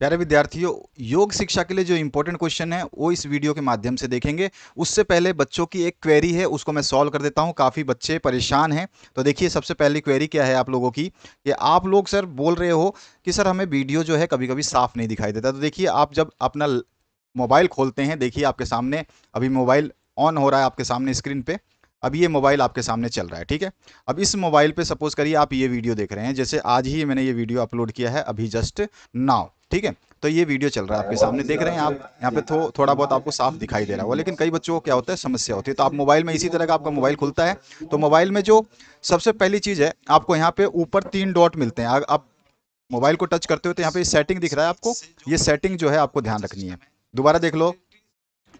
प्यारे विद्यार्थियों योग शिक्षा के लिए जो इम्पोर्टेंट क्वेश्चन है वो इस वीडियो के माध्यम से देखेंगे उससे पहले बच्चों की एक क्वेरी है उसको मैं सॉल्व कर देता हूँ काफ़ी बच्चे परेशान हैं तो देखिए सबसे पहली क्वेरी क्या है आप लोगों की कि आप लोग सर बोल रहे हो कि सर हमें वीडियो जो है कभी कभी साफ नहीं दिखाई देता तो देखिए आप जब अपना मोबाइल खोलते हैं देखिए आपके सामने अभी मोबाइल ऑन हो रहा है आपके सामने स्क्रीन पर अब ये मोबाइल आपके सामने चल रहा है ठीक है अब इस मोबाइल पे सपोज करिए आप ये वीडियो देख रहे हैं जैसे आज ही मैंने ये वीडियो अपलोड किया है अभी जस्ट नाव ठीक है तो ये वीडियो चल रहा है आपके सामने देख रहे हैं आप यहाँ पे थो, थोड़ा बहुत आपको साफ दिखाई दे रहा है लेकिन कई बच्चों को क्या होता है समस्या होती है तो आप मोबाइल में इसी तरह का आपका मोबाइल खुलता है तो मोबाइल में जो सबसे पहली चीज़ है आपको यहाँ पे ऊपर तीन डॉट मिलते हैं आप मोबाइल को टच करते हो तो यहाँ पे सेटिंग दिख रहा है आपको ये सेटिंग जो है आपको ध्यान रखनी है दोबारा देख लो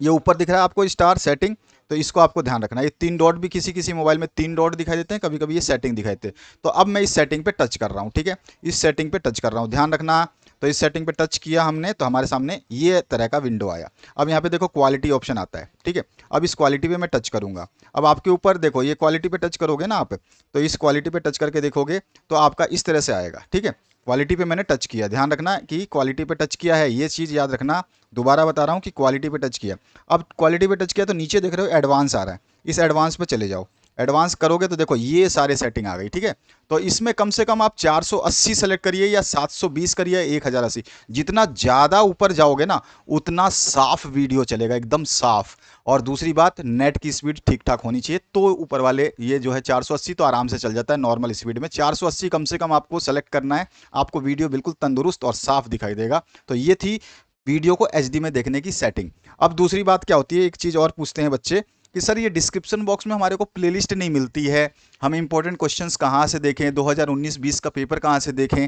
ये ऊपर दिख रहा है आपको स्टार सेटिंग तो इसको आपको ध्यान रखना ये तीन डॉट भी किसी किसी मोबाइल में तीन डॉट दिखाई देते हैं कभी कभी ये सेटिंग दिखाई देते हैं तो अब मैं इस सेटिंग पे टच कर रहा हूँ ठीक है इस सेटिंग पे टच कर रहा हूँ ध्यान रखना तो इस सेटिंग पे टच किया हमने तो हमारे सामने ये तरह का विंडो आया अब यहाँ पे देखो क्वालिटी ऑप्शन आता है ठीक है अब इस क्वालिटी पे मैं टच करूँगा अब आपके ऊपर देखो ये क्वालिटी पे टच करोगे ना आप तो इस क्वालिटी पे टच करके देखोगे तो आपका इस तरह से आएगा ठीक है क्वालिटी पे मैंने टच किया ध्यान रखना कि क्वालिटी पे टच किया है ये चीज़ याद रखना दोबारा बता रहा हूँ कि क्वालिटी पे टच किया अब क्वालिटी पे टच किया तो नीचे देख रहे हो एडवांस आ रहा है इस एडवांस पे चले जाओ एडवांस करोगे तो देखो ये सारे सेटिंग आ गई ठीक है तो इसमें कम से कम आप 480 सेलेक्ट करिए या 720 करिए एक हज़ार अस्सी जितना ज़्यादा ऊपर जाओगे ना उतना साफ वीडियो चलेगा एकदम साफ और दूसरी बात नेट की स्पीड ठीक ठाक होनी चाहिए तो ऊपर वाले ये जो है 480 तो आराम से चल जाता है नॉर्मल स्पीड में 480 कम से कम आपको सेलेक्ट करना है आपको वीडियो बिल्कुल तंदुरुस्त और साफ दिखाई देगा तो ये थी वीडियो को एच में देखने की सेटिंग अब दूसरी बात क्या होती है एक चीज़ और पूछते हैं बच्चे कि सर ये डिस्क्रिप्शन बॉक्स में हमारे को प्लेलिस्ट नहीं मिलती है हम इंपॉर्टेंट क्वेश्चंस कहाँ से देखें 2019-20 का पेपर कहाँ से देखें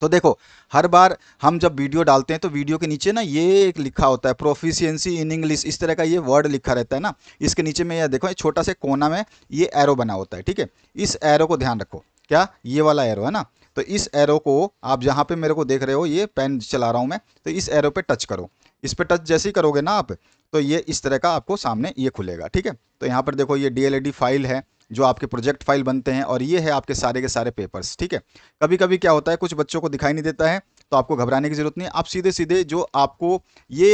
तो देखो हर बार हम जब वीडियो डालते हैं तो वीडियो के नीचे ना ये एक लिखा होता है प्रोफिशियंसी इन इंग्लिश इस तरह का ये वर्ड लिखा रहता है ना इसके नीचे में यह देखो छोटा सा कोना में ये एरो बना होता है ठीक है इस एरो को ध्यान रखो क्या ये वाला एरो है ना तो इस एरो को आप जहाँ पे मेरे को देख रहे हो ये पेन चला रहा हूँ मैं तो इस एरो पे टच करो इस पे टच जैसे ही करोगे ना आप तो ये इस तरह का आपको सामने ये खुलेगा ठीक है तो यहाँ पर देखो ये डी फाइल है जो आपके प्रोजेक्ट फाइल बनते हैं और ये है आपके सारे के सारे पेपर्स ठीक है कभी कभी क्या होता है कुछ बच्चों को दिखाई नहीं देता है तो आपको घबराने की ज़रूरत नहीं आप सीधे सीधे जो आपको ये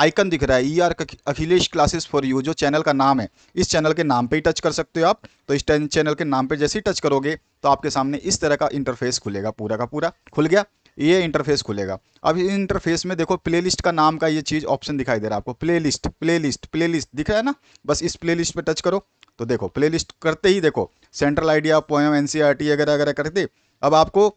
आइकन दिख रहा है E e R Akhilesh classes for you जो चैनल का नाम है इस चैनल के नाम पे ही टच कर सकते हो आप तो इस चैनल के नाम पे जैसे ही टच करोगे तो आपके सामने इस तरह का इंटरफेस खुलेगा पूरा का पूरा खुल गया ये इंटरफेस खुलेगा अब इस इंटरफेस में देखो प्लेलिस्ट का नाम का ये चीज़ ऑप्शन दिखाई दे रहा है आपको play play list list play list दिख रहा है ना बस इस लिस्ट पर टच करो तो देखो लिस्ट करते ही देखो सेंट्रल आइडिया पोएम टी वगैरह वगैरह करते अब आपको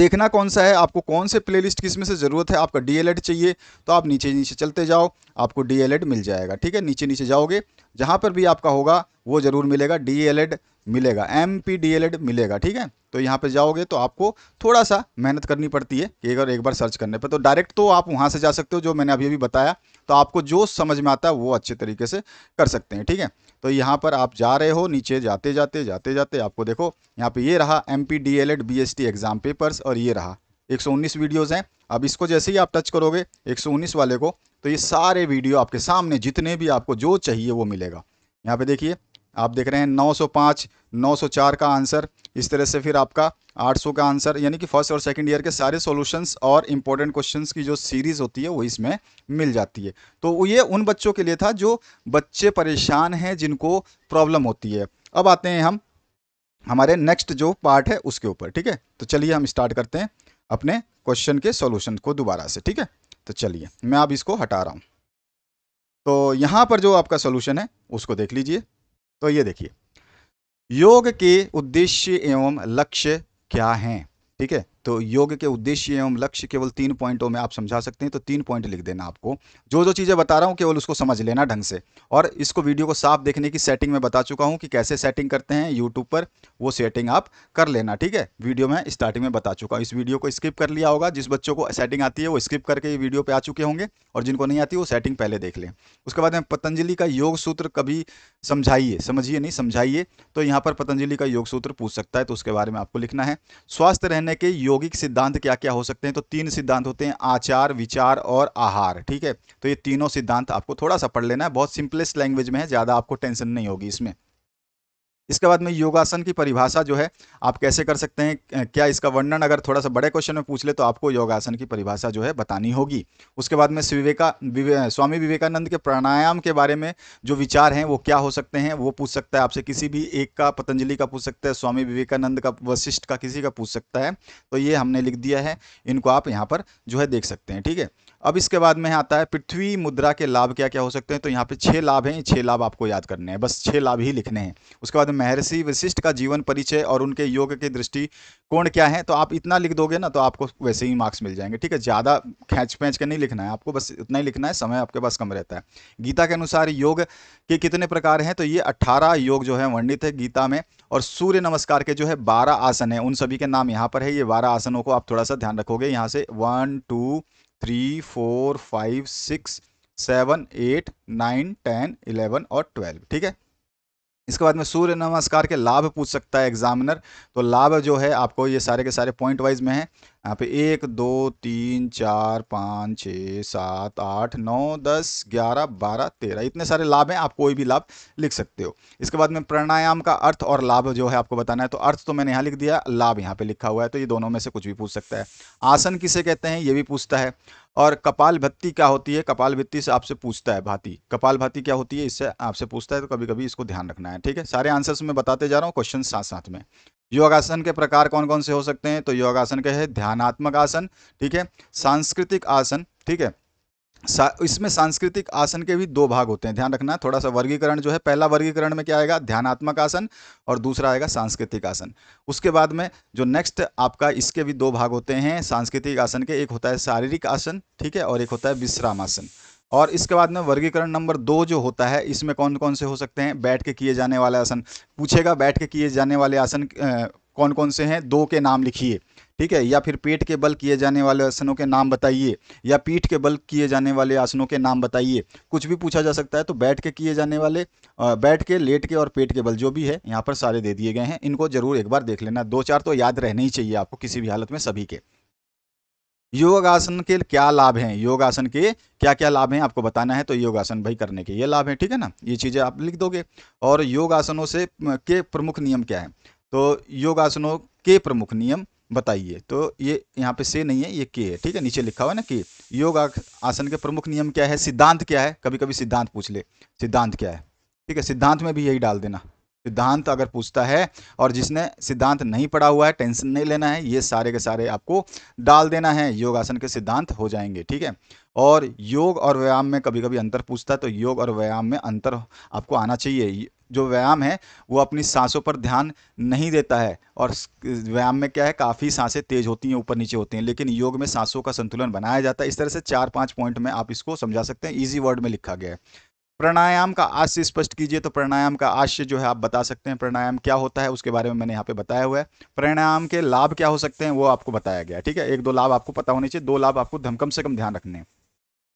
देखना कौन सा है आपको कौन से प्लेलिस्ट किस में से ज़रूरत है आपका डीएलएड चाहिए तो आप नीचे नीचे चलते जाओ आपको डीएलएड मिल जाएगा ठीक है नीचे नीचे जाओगे जहाँ पर भी आपका होगा वो ज़रूर मिलेगा एड e मिलेगा एम पी एड मिलेगा ठीक है तो यहाँ पे जाओगे तो आपको थोड़ा सा मेहनत करनी पड़ती है कि अगर एक बार सर्च करने पे तो डायरेक्ट तो आप वहाँ से जा सकते हो जो मैंने अभी अभी बताया तो आपको जो समझ में आता है वो अच्छे तरीके से कर सकते हैं ठीक है तो यहाँ पर आप जा रहे हो नीचे जाते जाते जाते जाते आपको देखो यहाँ पर ये रहा M P D L Ed B S T exam papers और ये रहा उन्नीस वीडियोज हैं अब इसको जैसे ही आप टच करोगे उन्नीस वाले को तो ये सारे वीडियो आपके सामने जितने भी आपको जो चाहिए वो मिलेगा यहाँ पे देखिए आप देख रहे हैं 905 904 का आंसर इस तरह से फिर आपका 800 का आंसर यानी कि फर्स्ट और सेकंड ईयर के सारे सॉल्यूशंस और इम्पोर्टेंट क्वेश्चंस की जो सीरीज़ होती है वो इसमें मिल जाती है तो ये उन बच्चों के लिए था जो बच्चे परेशान हैं जिनको प्रॉब्लम होती है अब आते हैं हम हमारे नेक्स्ट जो पार्ट है उसके ऊपर ठीक है तो चलिए हम स्टार्ट करते हैं अपने क्वेश्चन के सोल्यूशन को दोबारा से ठीक है तो चलिए मैं अब इसको हटा रहा हूँ तो यहाँ पर जो आपका सोल्यूशन है उसको देख लीजिए तो ये देखिए योग के उद्देश्य एवं लक्ष्य क्या हैं ठीक है तो योग के उद्देश्य एवं लक्ष्य केवल तीन पॉइंटों में आप समझा सकते हैं तो तीन पॉइंट लिख देना आपको जो जो चीज़ें बता रहा हूँ केवल उसको समझ लेना ढंग से और इसको वीडियो को साफ देखने की सेटिंग में बता चुका हूँ कि कैसे सेटिंग करते हैं यूट्यूब पर वो सेटिंग आप कर लेना ठीक है वीडियो में स्टार्टिंग में बता चुका हूँ इस वीडियो को स्किप कर लिया होगा जिस बच्चों को सेटिंग आती है वो स्किप करके वीडियो पर आ चुके होंगे और जिनको नहीं आती वो सेटिंग पहले देख लें उसके बाद में पतंजलि का योग सूत्र कभी समझाइए समझिए नहीं समझाइए तो यहाँ पर पतंजलि का योग सूत्र पूछ सकता है तो उसके बारे में आपको लिखना है स्वस्थ रहने के यौगिक सिद्धांत क्या क्या हो सकते हैं तो तीन सिद्धांत होते हैं आचार विचार और आहार ठीक है तो ये तीनों सिद्धांत आपको थोड़ा सा पढ़ लेना है बहुत सिंपलेस्ट लैंग्वेज में है ज़्यादा आपको टेंशन नहीं होगी इसमें इसके बाद में योगासन की परिभाषा जो है आप कैसे कर सकते हैं क्या इसका वर्णन अगर थोड़ा सा बड़े क्वेश्चन में पूछ ले तो आपको योगासन की परिभाषा जो है बतानी होगी उसके बाद में विवेका विवे, स्वामी विवेकानंद के प्राणायाम के बारे में जो विचार हैं वो क्या हो सकते हैं वो पूछ सकता है आपसे किसी भी एक का पतंजलि का पूछ सकता है स्वामी विवेकानंद का वशिष्ठ का किसी का पूछ सकता है तो ये हमने लिख दिया है इनको आप यहाँ पर जो है देख सकते हैं ठीक है अब इसके बाद में आता है पृथ्वी मुद्रा के लाभ क्या क्या हो सकते हैं तो यहाँ पे छः लाभ हैं छः लाभ आपको याद करने हैं बस छः लाभ ही लिखने हैं उसके बाद महर्षि वशिष्ठ का जीवन परिचय और उनके योग के दृष्टिकोण क्या है तो आप इतना लिख दोगे ना तो आपको वैसे ही मार्क्स मिल जाएंगे ठीक है ज़्यादा खैच पैंच के नहीं लिखना है आपको बस इतना ही लिखना है समय आपके पास कम रहता है गीता के अनुसार योग के कितने प्रकार हैं तो ये अट्ठारह योग जो है वर्णित है गीता में और सूर्य नमस्कार के जो है बारह आसन है उन सभी के नाम यहाँ पर है ये बारह आसनों को आप थोड़ा सा ध्यान रखोगे यहाँ से one two three four five six seven eight nine ten eleven और ट्वेल्व ठीक है इसके बाद में सूर्य नमस्कार के लाभ पूछ सकता है एग्जामिनर तो लाभ जो है आपको ये सारे के सारे पॉइंट वाइज में है यहाँ पे एक दो तीन चार पाँच छः सात आठ नौ दस ग्यारह बारह तेरह इतने सारे लाभ हैं आप कोई भी लाभ लिख सकते हो इसके बाद में प्राणायाम का अर्थ और लाभ जो है आपको बताना है तो अर्थ तो मैंने यहाँ लिख दिया लाभ यहाँ पे लिखा हुआ है तो ये दोनों में से कुछ भी पूछ सकता है आसन किसे कहते हैं ये भी पूछता है और कपाल भत्ती क्या होती है कपाल भत्ती से आपसे पूछता है भाती कपाल भाती क्या होती है इससे आपसे पूछता है तो कभी कभी इसको ध्यान रखना है ठीक है सारे आंसर्स में बताते जा रहा हूँ क्वेश्चन साथ साथ में योगासन के प्रकार कौन कौन से हो सकते हैं तो योगासन के है ध्यानात्मक आसन ठीक है सांस्कृतिक आसन ठीक है सा, इसमें सांस्कृतिक आसन के भी दो भाग होते हैं ध्यान रखना थोड़ा सा वर्गीकरण जो है पहला वर्गीकरण में क्या आएगा ध्यानात्मक आसन और दूसरा आएगा सांस्कृतिक आसन उसके बाद में जो नेक्स्ट आपका इसके भी दो भाग होते हैं सांस्कृतिक आसन के एक होता है शारीरिक आसन ठीक है और एक होता है विश्राम आसन और इसके बाद में वर्गीकरण नंबर दो जो होता है इसमें कौन कौन से हो सकते हैं बैठ के किए जाने वाले आसन पूछेगा बैठ के किए जाने वाले आसन कौन कौन से हैं दो के नाम लिखिए ठीक है या फिर पेट के बल किए जाने वाले आसनों के नाम बताइए या पीठ के बल किए जाने वाले आसनों के नाम बताइए कुछ भी पूछा जा सकता है तो बैठ के किए जाने वाले बैठ के लेट के और पेट के बल जो भी है यहाँ पर सारे दे दिए गए हैं इनको जरूर एक बार देख लेना दो चार तो याद रहने ही चाहिए आपको किसी भी हालत में सभी के योगासन के क्या लाभ हैं योगासन के क्या क्या लाभ हैं आपको बताना है तो योगासन भाई करने के ये लाभ हैं ठीक है ना ये चीज़ें आप लिख दोगे और योगासनों से के प्रमुख नियम क्या हैं तो योगासनों के प्रमुख नियम बताइए तो ये यहाँ पे से नहीं है ये के है ठीक है नीचे लिखा हुआ है ना कि योग आसन के प्रमुख नियम क्या है सिद्धांत क्या है कभी कभी सिद्धांत पूछ ले सिद्धांत क्या है ठीक है सिद्धांत में भी यही डाल देना सिद्धांत अगर पूछता है और जिसने सिद्धांत नहीं पढ़ा हुआ है टेंशन नहीं लेना है ये सारे के सारे आपको डाल देना है योगासन के सिद्धांत हो जाएंगे ठीक है और योग और व्यायाम में कभी कभी अंतर पूछता है तो योग और व्यायाम में अंतर आपको आना चाहिए जो व्यायाम है वो अपनी सांसों पर ध्यान नहीं देता है और व्यायाम में क्या है काफ़ी सांसें तेज होती हैं ऊपर नीचे होती हैं लेकिन योग में सांसों का संतुलन बनाया जाता है इस तरह से चार पाँच पॉइंट में आप इसको समझा सकते हैं ईजी वर्ड में लिखा गया है प्राणायाम का आज से स्पष्ट कीजिए तो प्राणायाम का आज से जो है आप बता सकते हैं प्राणायाम क्या होता है उसके बारे में मैंने यहाँ पे बताया हुआ है प्राणायाम के लाभ क्या हो सकते हैं वो आपको बताया गया ठीक है एक दो लाभ आपको पता होने चाहिए दो लाभ आपको धमकम से कम ध्यान रखने हैं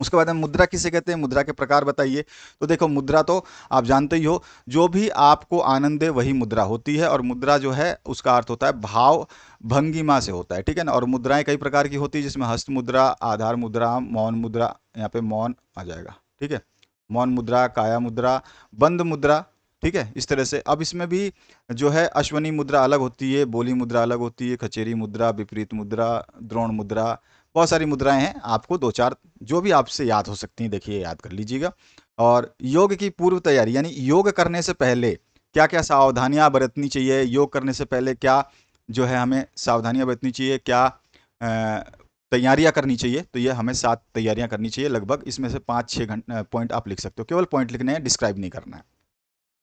उसके बाद में मुद्रा किसे कहते हैं मुद्रा के प्रकार बताइए तो देखो मुद्रा तो आप जानते ही हो जो भी आपको आनंद दे वही मुद्रा होती है और मुद्रा जो है उसका अर्थ होता है भाव भंगिमा से होता है ठीक है ना और मुद्राएं कई प्रकार की होती है जिसमें हस्त मुद्रा आधार मुद्रा मौन मुद्रा यहाँ पे मौन आ जाएगा ठीक है मौन मुद्रा काया मुद्रा बंद मुद्रा ठीक है इस तरह से अब इसमें भी जो है अश्वनी मुद्रा अलग होती है बोली मुद्रा अलग होती है खचेरी मुद्रा विपरीत मुद्रा द्रोण मुद्रा बहुत सारी मुद्राएं हैं आपको दो चार जो भी आपसे याद हो सकती हैं देखिए याद कर लीजिएगा और योग की पूर्व तैयारी यानी योग करने से पहले क्या क्या सावधानियां बरतनी चाहिए योग करने से पहले क्या जो है हमें सावधानियां बरतनी चाहिए क्या तैयारियां करनी चाहिए तो ये हमें सात तैयारियां करनी चाहिए लगभग इसमें से पाँच छः घंटे पॉइंट आप लिख सकते हो केवल पॉइंट लिखने हैं डिस्क्राइब नहीं करना है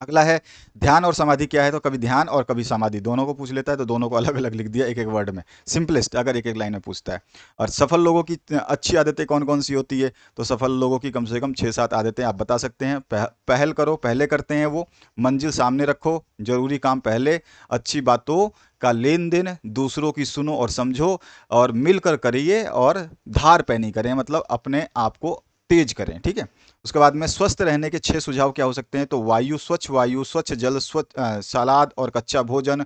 अगला है ध्यान और समाधि क्या है तो कभी ध्यान और कभी समाधि दोनों को पूछ लेता है तो दोनों को अलग अलग लिख दिया एक एक वर्ड में सिंपलेस्ट अगर एक एक लाइन में पूछता है और सफल लोगों की अच्छी आदतें कौन कौन सी होती है तो सफल लोगों की कम से कम छः सात आदतें आप बता सकते हैं पह, पहल करो पहले करते हैं वो मंजिल सामने रखो जरूरी काम पहले अच्छी बातों का लेन देन दूसरों की सुनो और समझो और मिलकर करिए और धार पैनी करें मतलब अपने आप को तेज करें ठीक है उसके बाद में स्वस्थ रहने के छह सुझाव क्या हो सकते हैं तो वायु स्वच्छ वायु स्वच्छ जल स्वच्छ सलाद और कच्चा भोजन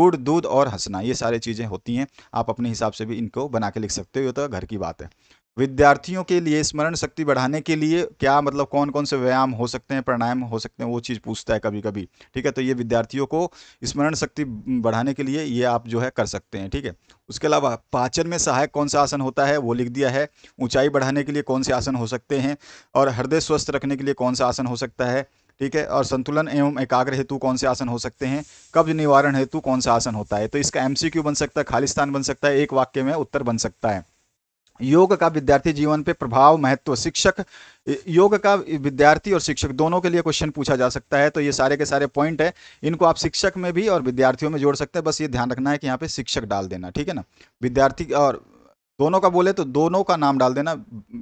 गुड़ दूध और हंसना ये सारी चीज़ें होती हैं आप अपने हिसाब से भी इनको बना के लिख सकते हो तो घर की बात है विद्यार्थियों के लिए स्मरण शक्ति बढ़ाने के लिए क्या मतलब कौन कौन से व्यायाम हो सकते हैं प्राणायाम हो सकते हैं वो चीज़ पूछता है कभी कभी ठीक है तो ये विद्यार्थियों को स्मरण शक्ति बढ़ाने के लिए ये आप जो है कर सकते हैं ठीक है उसके अलावा पाचन में सहायक कौन सा आसन होता है वो लिख दिया है ऊंचाई बढ़ाने के लिए कौन से आसन हो सकते हैं और हृदय स्वस्थ रखने के लिए कौन सा आसन हो सकता है ठीक है और संतुलन एवं एकाग्र हेतु कौन से आसन हो सकते हैं कब्ज निवारण हेतु कौन सा आसन होता है तो इसका एमसीक्यू बन सकता है खालिस्तान बन सकता है एक वाक्य में उत्तर बन सकता है योग का विद्यार्थी जीवन पे प्रभाव महत्व शिक्षक योग का विद्यार्थी और शिक्षक दोनों के लिए क्वेश्चन पूछा जा सकता है तो ये सारे के सारे पॉइंट है इनको आप शिक्षक में भी और विद्यार्थियों में जोड़ सकते हैं बस ये ध्यान रखना है कि यहाँ पे शिक्षक डाल देना ठीक है ना विद्यार्थी और दोनों का बोले तो दोनों का नाम डाल देना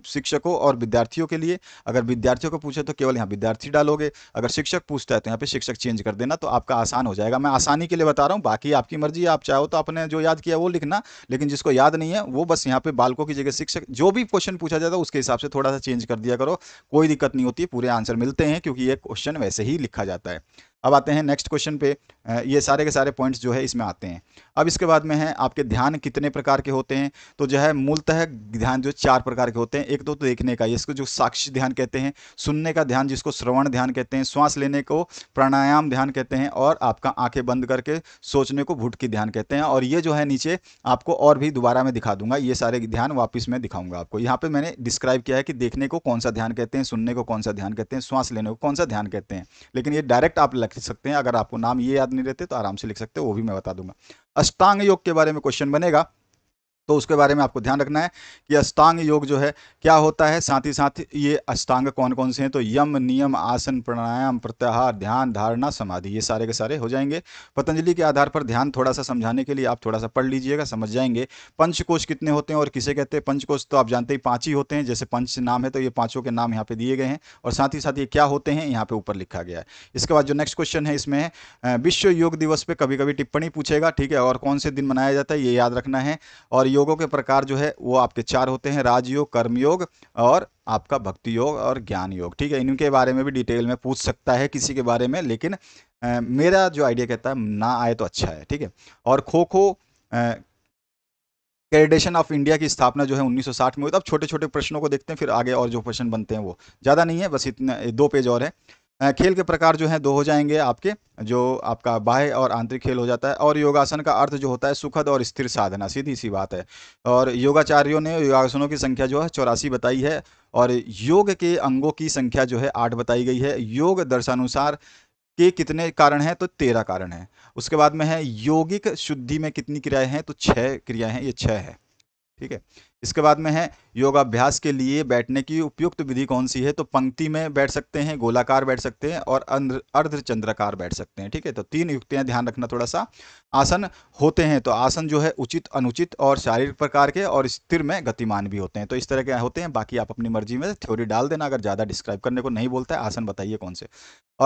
शिक्षकों और विद्यार्थियों के लिए अगर विद्यार्थियों को पूछे तो केवल यहाँ विद्यार्थी डालोगे अगर शिक्षक पूछता है तो यहाँ पे शिक्षक चेंज कर देना तो आपका आसान हो जाएगा मैं आसानी के लिए बता रहा हूँ बाकी आपकी मर्जी आप चाहो तो आपने जो याद किया वो लिखना लेकिन जिसको याद नहीं है वो बस यहाँ पे बालकों की जगह शिक्षक जो भी क्वेश्चन पूछा जाता है उसके हिसाब से थोड़ा सा चेंज कर दिया करो कोई दिक्कत नहीं होती पूरे आंसर मिलते हैं क्योंकि ये क्वेश्चन वैसे ही लिखा जाता है अब आते हैं नेक्स्ट क्वेश्चन पे ये सारे के सारे पॉइंट्स जो है इसमें आते हैं अब इसके बाद में है आपके ध्यान कितने प्रकार के होते हैं तो जो है मूलतः ध्यान जो चार प्रकार के होते हैं एक तो, तो देखने का इसको जो साक्ष्य ध्यान कहते हैं सुनने का ध्यान जिसको श्रवण ध्यान कहते हैं श्वास लेने को प्राणायाम ध्यान कहते हैं और आपका आंखें बंद करके सोचने को भुटकी ध्यान कहते हैं और ये जो है नीचे आपको और भी दोबारा मैं दिखा दूंगा ये सारे ध्यान वापस मैं दिखाऊंगा आपको यहाँ पर मैंने डिस्क्राइब किया है कि देखने को कौन सा ध्यान कहते हैं सुनने को कौन सा ध्यान कहते हैं श्वास लेने को कौन सा ध्यान कहते हैं लेकिन ये डायरेक्ट आप लिख सकते हैं अगर आपको नाम ये याद नहीं रहते तो आराम से लिख सकते हो वो भी मैं बता दूंगा अष्टांग योग के बारे में क्वेश्चन बनेगा तो उसके बारे में आपको ध्यान रखना है कि अष्टांग योग जो है क्या होता है साथ ही साथ ये अष्टांग कौन कौन से हैं तो यम नियम आसन प्राणायाम प्रत्याहार ध्यान धारणा समाधि ये सारे के सारे हो जाएंगे पतंजलि के आधार पर ध्यान थोड़ा सा समझाने के लिए आप थोड़ा सा पढ़ लीजिएगा समझ जाएंगे पंचकोश कितने होते हैं और किसे कहते हैं पंचकोश तो आप जानते ही पाँच ही होते हैं जैसे पंच नाम है तो ये पाँचों के नाम यहाँ पे दिए गए हैं और साथ ही साथ ये क्या होते हैं यहाँ पे ऊपर लिखा गया है इसके बाद जो नेक्स्ट क्वेश्चन है इसमें विश्व योग दिवस पर कभी कभी टिप्पणी पूछेगा ठीक है और कौन से दिन मनाया जाता है ये याद रखना है और योगों के प्रकार जो है वो आपके चार होते हैं राजयोग कर्मयोग और आपका भक्ति योग और ज्ञान योग ठीक है इनके बारे में भी डिटेल में पूछ सकता है किसी के बारे में लेकिन आ, मेरा जो आइडिया कहता है ना आए तो अच्छा है ठीक है और खो खो क्रेडिटेशन ऑफ इंडिया की स्थापना जो है 1960 में हुई तो अब छोटे छोटे प्रश्नों को देखते हैं फिर आगे और जो प्रश्न बनते हैं वो ज़्यादा नहीं है बस इतना दो पेज और है खेल के प्रकार जो हैं दो हो जाएंगे आपके जो आपका बाह्य और आंतरिक खेल हो जाता है और योगासन का अर्थ जो होता है सुखद और स्थिर साधना सीधी सी बात है और योगाचार्यों ने योगासनों की संख्या जो है चौरासी बताई है और योग के अंगों की संख्या जो है आठ बताई गई है योग दर्शानुसार के कितने कारण हैं तो तेरह कारण हैं उसके बाद में है योगिक शुद्धि में कितनी क्रियाएं हैं तो छः क्रियाएं हैं ये छः है ठीक है इसके बाद में है योगाभ्यास के लिए बैठने की उपयुक्त विधि कौन सी है तो पंक्ति में बैठ सकते हैं गोलाकार बैठ सकते हैं और चंद्रकार बैठ सकते हैं ठीक है तो तीन युक्तियां ध्यान रखना थोड़ा सा आसन होते हैं तो आसन जो है उचित अनुचित और शारीरिक प्रकार के और स्थिर में गतिमान भी होते हैं तो इस तरह के होते हैं बाकी आप अपनी मर्जी में थ्योरी डाल देना अगर ज़्यादा डिस्क्राइब करने को नहीं बोलता है आसन बताइए कौन से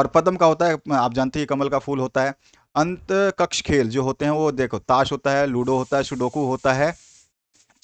और पदम का होता है आप जानते हैं कमल का फूल होता है अंत कक्ष खेल जो होते हैं वो देखो ताश होता है लूडो होता है सुडोकू होता है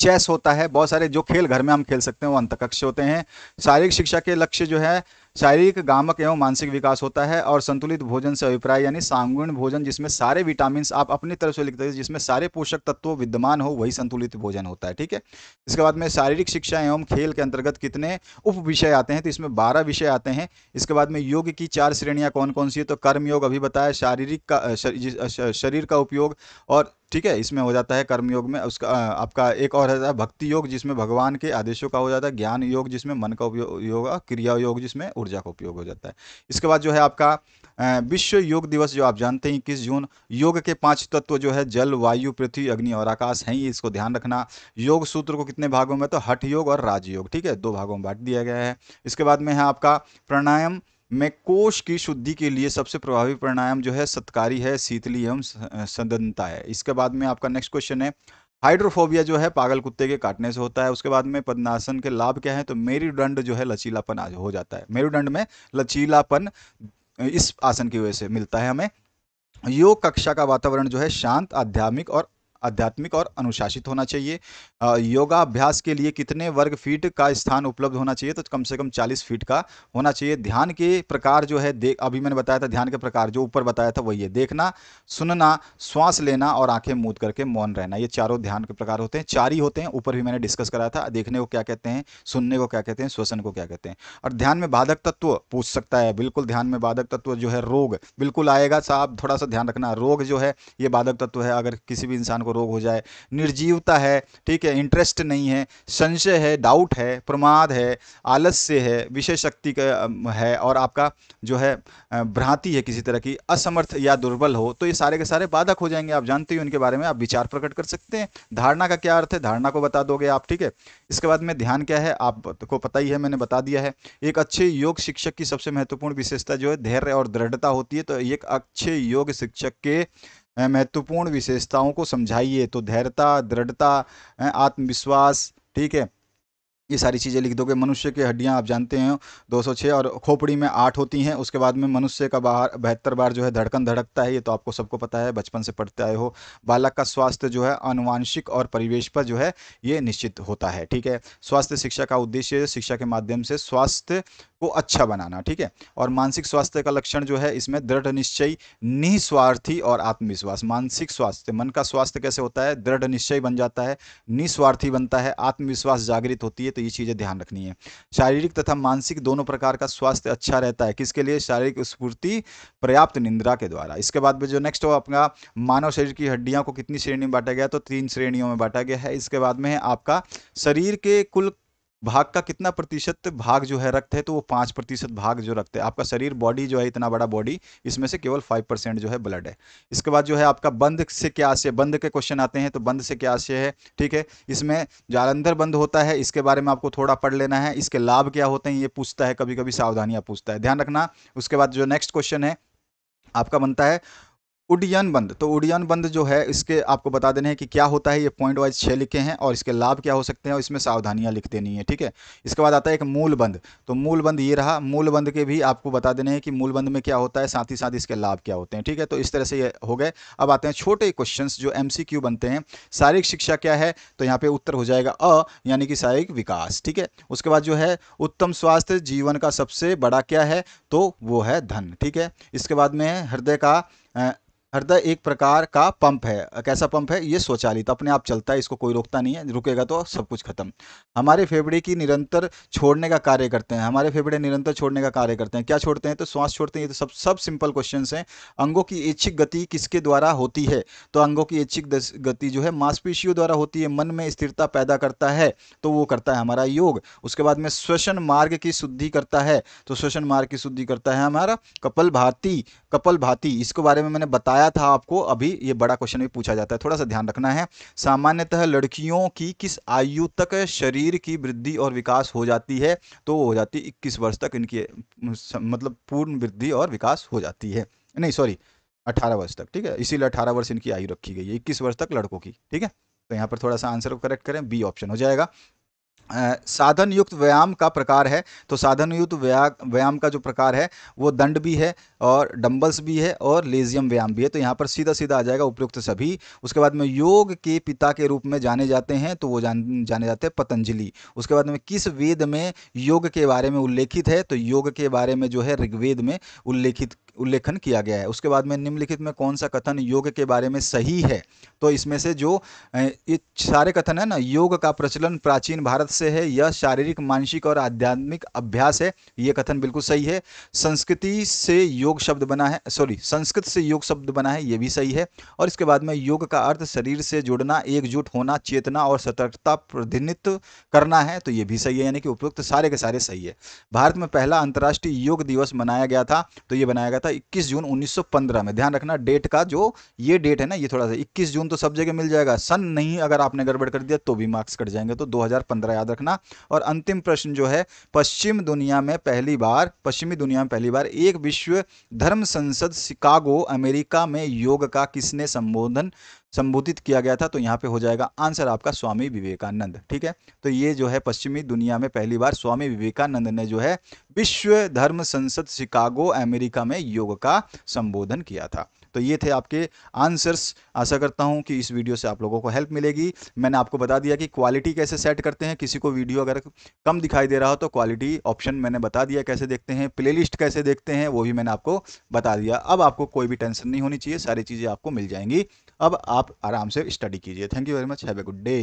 चेस होता है बहुत सारे जो खेल घर में हम खेल सकते हैं वो अंतकक्ष होते हैं शारीरिक शिक्षा के लक्ष्य जो है शारीरिक गामक एवं मानसिक विकास होता है और संतुलित भोजन से अभिप्राय यानी सांगुण भोजन जिसमें सारे विटामिन आप अपनी तरफ से लिखते हैं जिसमें सारे पोषक तत्व विद्यमान हो वही संतुलित भोजन होता है ठीक है इसके बाद में शारीरिक शिक्षा एवं खेल के अंतर्गत कितने उप विषय आते हैं तो इसमें बारह विषय आते हैं इसके बाद में योग की चार श्रेणियाँ कौन कौन सी है तो कर्म योग अभी बताया शारीरिक का शरीर का उपयोग और ठीक है इसमें हो जाता है कर्म योग में उसका आपका एक और है भक्ति योग जिसमें भगवान के आदेशों का हो जाता है ज्ञान योग जिसमें मन का उपयोग योग क्रिया योग जिसमें ऊर्जा का उपयोग हो जाता है इसके बाद जो है आपका विश्व योग दिवस जो आप जानते हैं इक्कीस जून योग के पांच तत्व जो है जल वायु पृथ्वी अग्नि और आकाश हैं ये इसको ध्यान रखना योग सूत्र को कितने भागों में तो हठ योग और राजयोग ठीक है दो भागों में बांट दिया गया है इसके बाद में है आपका प्राणायाम में कोश की शुद्धि के लिए सबसे प्रभावी प्राणायाम जो है सत्कारी है शीतली एवं सदनता है इसके बाद में आपका नेक्स्ट क्वेश्चन है हाइड्रोफोबिया जो है पागल कुत्ते के काटने से होता है उसके बाद में पद्मासन के लाभ क्या है तो मेरुदंड जो है लचीलापन आज हो जाता है मेरुदंड में लचीलापन इस आसन की वजह से मिलता है हमें योग कक्षा का वातावरण जो है शांत आध्यात्मिक और आध्यात्मिक और अनुशासित होना चाहिए योगाभ्यास के लिए कितने वर्ग फीट का स्थान उपलब्ध होना चाहिए तो कम से कम चालीस फीट का होना चाहिए ध्यान के प्रकार जो है देख अभी मैंने बताया था ध्यान के प्रकार जो ऊपर बताया था वही है देखना सुनना श्वास लेना और आंखें मूद करके मौन रहना ये चारों ध्यान के प्रकार होते हैं चार ही होते हैं ऊपर भी मैंने डिस्कस कराया था देखने को क्या कहते हैं सुनने को क्या कहते हैं श्वसन को क्या कहते हैं और ध्यान में बाधक तत्व पूछ सकता है बिल्कुल ध्यान में बाधक तत्व जो है रोग बिल्कुल आएगा साहब थोड़ा सा ध्यान रखना रोग जो है ये बाधक तत्व है अगर किसी भी इंसान को रोग हो जाए निर्जीवता है ठीक है इंटरेस्ट नहीं है संशय है डाउट है प्रमाद है आलस्य है विषय शक्ति का है और आपका जो है भ्रांति है किसी तरह की असमर्थ या दुर्बल हो तो ये सारे के सारे बाधक हो जाएंगे आप जानते ही उनके बारे में आप विचार प्रकट कर सकते हैं धारणा का क्या अर्थ है धारणा को बता दोगे आप ठीक है इसके बाद में ध्यान क्या है आपको पता ही है मैंने बता दिया है एक अच्छे योग शिक्षक की सबसे महत्वपूर्ण विशेषता जो है धैर्य और दृढ़ता होती है तो एक अच्छे योग शिक्षक के महत्वपूर्ण विशेषताओं को समझाइए तो धैर्यता दृढ़ता आत्मविश्वास ठीक है ये सारी चीज़ें लिख दोगे मनुष्य की हड्डियाँ आप जानते हैं 206 और खोपड़ी में आठ होती हैं उसके बाद में मनुष्य का बाहर बहत्तर बार जो है धड़कन धड़कता है ये तो आपको सबको पता है बचपन से पढ़ते आए हो बालक का स्वास्थ्य जो है अनुवांशिक और परिवेश पर जो है ये निश्चित होता है ठीक है स्वास्थ्य शिक्षा का उद्देश्य शिक्षा के माध्यम से स्वास्थ्य को अच्छा बनाना ठीक है और मानसिक स्वास्थ्य का लक्षण जो है इसमें दृढ़ निश्चय निस्वार्थी और आत्मविश्वास मानसिक स्वास्थ्य मन का स्वास्थ्य कैसे होता है दृढ़ निश्चय बन जाता है निस्वार्थी बनता है आत्मविश्वास जागृत होती है तो ये चीज़ें ध्यान रखनी है शारीरिक तथा मानसिक दोनों प्रकार का स्वास्थ्य अच्छा रहता है किसके लिए शारीरिक स्फूर्ति पर्याप्त निंद्रा के द्वारा इसके बाद में जो नेक्स्ट हो आपका मानव शरीर की हड्डियों को कितनी श्रेणी में बांटा गया तो तीन श्रेणियों में बांटा गया है इसके बाद में है आपका शरीर के कुल भाग का कितना प्रतिशत भाग जो है रक्त है तो वो पाँच प्रतिशत भाग जो रक्त है आपका शरीर बॉडी जो है इतना बड़ा बॉडी इसमें से केवल फाइव परसेंट जो है ब्लड है इसके बाद जो है आपका बंद से क्या आशय बंद के क्वेश्चन आते हैं तो बंद से क्या आशय है ठीक है इसमें जालंधर बंद होता है इसके बारे में आपको थोड़ा पढ़ लेना है इसके लाभ क्या होते हैं ये पूछता है कभी कभी सावधानियाँ पूछता है ध्यान रखना उसके बाद जो नेक्स्ट क्वेश्चन है आपका बनता है उडयन बंद तो उडयन बंद जो है इसके आपको बता देने हैं कि क्या होता है ये पॉइंट वाइज छः लिखे हैं और इसके लाभ क्या हो सकते हैं और इसमें सावधानियां लिख देनी है ठीक है इसके बाद आता है एक मूल बंद तो मूल बंद ये रहा मूल बंद के भी आपको बता देने हैं कि मूल बंद में क्या होता है साथ ही साथ इसके लाभ क्या होते हैं ठीक है तो इस तरह से ये हो गए अब आते हैं छोटे क्वेश्चन जो एम बनते हैं शारीरिक शिक्षा क्या है तो यहाँ पर उत्तर हो जाएगा अ यानी कि शारीरिक विकास ठीक है उसके बाद जो है उत्तम स्वास्थ्य जीवन का सबसे बड़ा क्या है तो वो है धन ठीक है इसके बाद में हृदय का हृदय एक प्रकार का पंप है कैसा पंप है ये स्वचालित अपने आप चलता है इसको कोई रोकता नहीं है रुकेगा तो सब कुछ खत्म हमारे फेफड़े की निरंतर छोड़ने का कार्य करते हैं हमारे फेफड़े निरंतर छोड़ने का कार्य करते हैं क्या छोड़ते हैं तो श्वास छोड़ते हैं ये तो सब सब सिंपल क्वेश्चन हैं अंगों की इच्छिक गति किसके द्वारा होती है तो अंगों की इच्छिक गति जो है मांसपेशियों द्वारा होती है मन में स्थिरता पैदा करता है तो वो करता है हमारा योग उसके बाद में श्वसन मार्ग की शुद्धि करता है तो श्वसन मार्ग की शुद्धि करता है हमारा कपल भारती कपल भाती इसके बारे में मैंने बताया था आपको अभी ये बड़ा क्वेश्चन भी पूछा जाता है थोड़ा सा ध्यान रखना है सामान्यतः लड़कियों की किस आयु तक शरीर की वृद्धि और विकास हो जाती है तो हो जाती है इक्कीस वर्ष तक इनकी मतलब पूर्ण वृद्धि और विकास हो जाती है नहीं सॉरी अठारह वर्ष तक ठीक है इसीलिए अठारह वर्ष इनकी आयु रखी गई है इक्कीस वर्ष तक लड़कों की ठीक है तो यहाँ पर थोड़ा सा आंसर को करेक्ट करें बी ऑप्शन हो जाएगा साधन युक्त व्यायाम का प्रकार है तो साधन युक्त व्यायाम का जो प्रकार है वो दंड भी है और डंबल्स भी है और लेजियम व्यायाम भी है तो यहाँ पर सीधा सीधा आ जाएगा उपयुक्त सभी उसके बाद में योग के पिता के रूप में जाने जाते हैं तो वो जान जाने जाते हैं पतंजलि उसके बाद में किस वेद में योग के बारे में उल्लेखित है तो योग के बारे में जो है ऋग्वेद में उल्लेखित उल्लेखन किया गया है उसके बाद में निम्नलिखित में कौन सा कथन योग के बारे में सही है तो इसमें से जो ये सारे कथन है ना योग का प्रचलन प्राचीन भारत से है यह शारीरिक मानसिक और आध्यात्मिक अभ्यास है ये कथन बिल्कुल सही है संस्कृति से योग शब्द बना है सॉरी संस्कृत से योग शब्द बना है ये भी सही है और इसके बाद में योग का अर्थ शरीर से जुड़ना एकजुट होना चेतना और सतर्कता प्रतिनिधित्व करना है तो ये भी सही है यानी कि उपयुक्त सारे के सारे सही है भारत में पहला अंतर्राष्ट्रीय योग दिवस मनाया गया था तो ये बनाया गया था 21 जून 1915 में ध्यान रखना डेट का जो ये डेट है ना ये थोड़ा सा 21 जून तो सब जगह मिल जाएगा सन नहीं अगर आपने गड़बड़ कर दिया तो भी मार्क्स कट जाएंगे तो 2015 याद रखना और अंतिम प्रश्न जो है पश्चिम दुनिया में पहली बार पश्चिमी दुनिया में पहली बार एक विश्व धर्म संसद शिकागो अमेरिका में योग का किसने संबोधन संबोधित किया गया था तो यहाँ पे हो जाएगा आंसर आपका स्वामी विवेकानंद ठीक है तो ये जो है पश्चिमी दुनिया में पहली बार स्वामी विवेकानंद ने जो है विश्व धर्म संसद शिकागो अमेरिका में योग का संबोधन किया था तो ये थे आपके आंसर्स आशा करता हूँ कि इस वीडियो से आप लोगों को हेल्प मिलेगी मैंने आपको बता दिया कि क्वालिटी कैसे सेट करते हैं किसी को वीडियो अगर कम दिखाई दे रहा हो तो क्वालिटी ऑप्शन मैंने बता दिया कैसे देखते हैं प्लेलिस्ट कैसे देखते हैं वो भी मैंने आपको बता दिया अब आपको कोई भी टेंशन नहीं होनी चाहिए सारी चीज़ें आपको मिल जाएंगी अब आप आराम से स्टडी कीजिए thank you very much have a good day